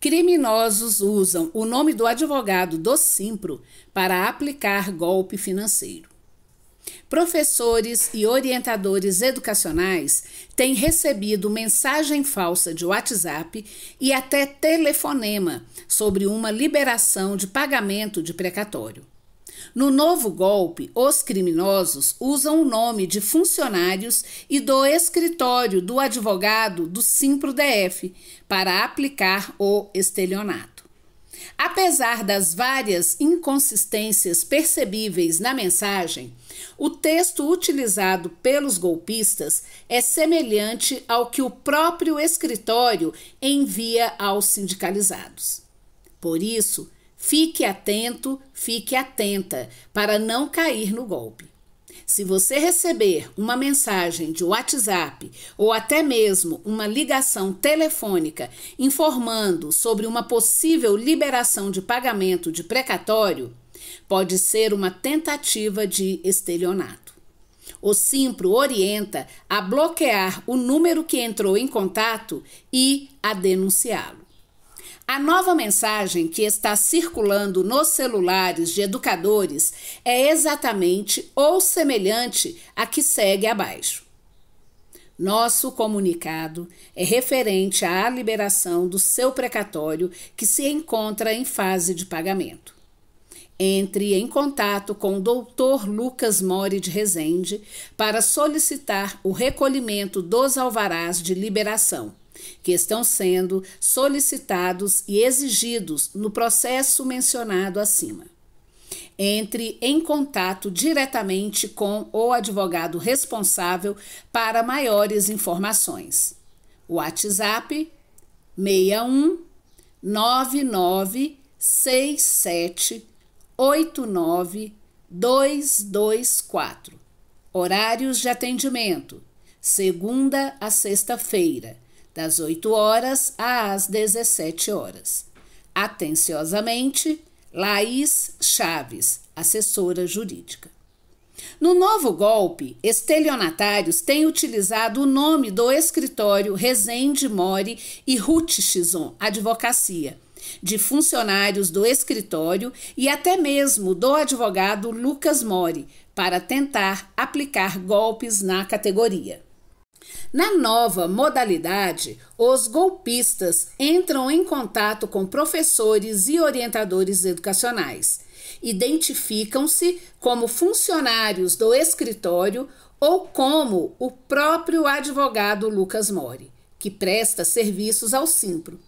Criminosos usam o nome do advogado do Simpro para aplicar golpe financeiro. Professores e orientadores educacionais têm recebido mensagem falsa de WhatsApp e até telefonema sobre uma liberação de pagamento de precatório. No novo golpe, os criminosos usam o nome de funcionários e do escritório do advogado do Simpro DF para aplicar o estelionato. Apesar das várias inconsistências percebíveis na mensagem, o texto utilizado pelos golpistas é semelhante ao que o próprio escritório envia aos sindicalizados. Por isso, Fique atento, fique atenta para não cair no golpe. Se você receber uma mensagem de WhatsApp ou até mesmo uma ligação telefônica informando sobre uma possível liberação de pagamento de precatório, pode ser uma tentativa de estelionato. O Simpro orienta a bloquear o número que entrou em contato e a denunciá-lo. A nova mensagem que está circulando nos celulares de educadores é exatamente ou semelhante à que segue abaixo. Nosso comunicado é referente à liberação do seu precatório que se encontra em fase de pagamento. Entre em contato com o Dr. Lucas Mori de Rezende para solicitar o recolhimento dos alvarás de liberação que estão sendo solicitados e exigidos no processo mencionado acima. Entre em contato diretamente com o advogado responsável para maiores informações. WhatsApp 61 9967 67 89 224. Horários de atendimento: segunda a sexta-feira das 8 horas às 17 horas. Atenciosamente, Laís Chaves, assessora jurídica. No novo golpe, estelionatários têm utilizado o nome do escritório Resende More e Rutschison Advocacia, de funcionários do escritório e até mesmo do advogado Lucas More, para tentar aplicar golpes na categoria. Na nova modalidade, os golpistas entram em contato com professores e orientadores educacionais. Identificam-se como funcionários do escritório ou como o próprio advogado Lucas Mori, que presta serviços ao Simpro,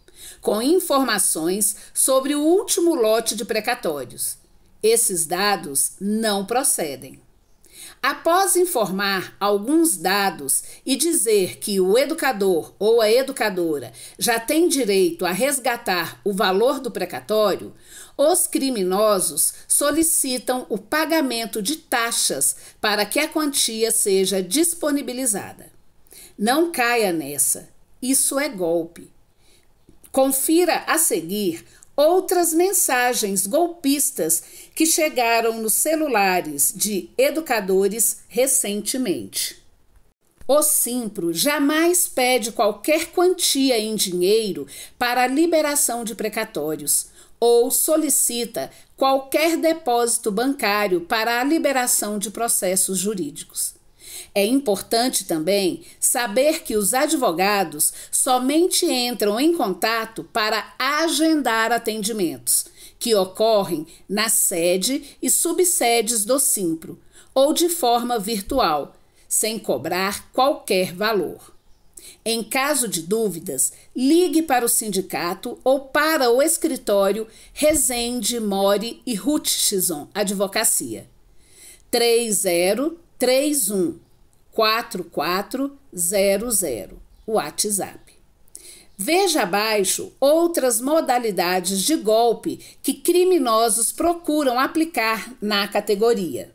com informações sobre o último lote de precatórios. Esses dados não procedem. Após informar alguns dados e dizer que o educador ou a educadora já tem direito a resgatar o valor do precatório, os criminosos solicitam o pagamento de taxas para que a quantia seja disponibilizada. Não caia nessa, isso é golpe. Confira a seguir outras mensagens golpistas que chegaram nos celulares de educadores recentemente. O Simpro jamais pede qualquer quantia em dinheiro para a liberação de precatórios ou solicita qualquer depósito bancário para a liberação de processos jurídicos. É importante também saber que os advogados somente entram em contato para agendar atendimentos, que ocorrem na sede e subsedes do Simpro, ou de forma virtual, sem cobrar qualquer valor. Em caso de dúvidas, ligue para o sindicato ou para o escritório Resende, More e Hutchison Advocacia. 30 31 4400, o WhatsApp. Veja abaixo outras modalidades de golpe que criminosos procuram aplicar na categoria.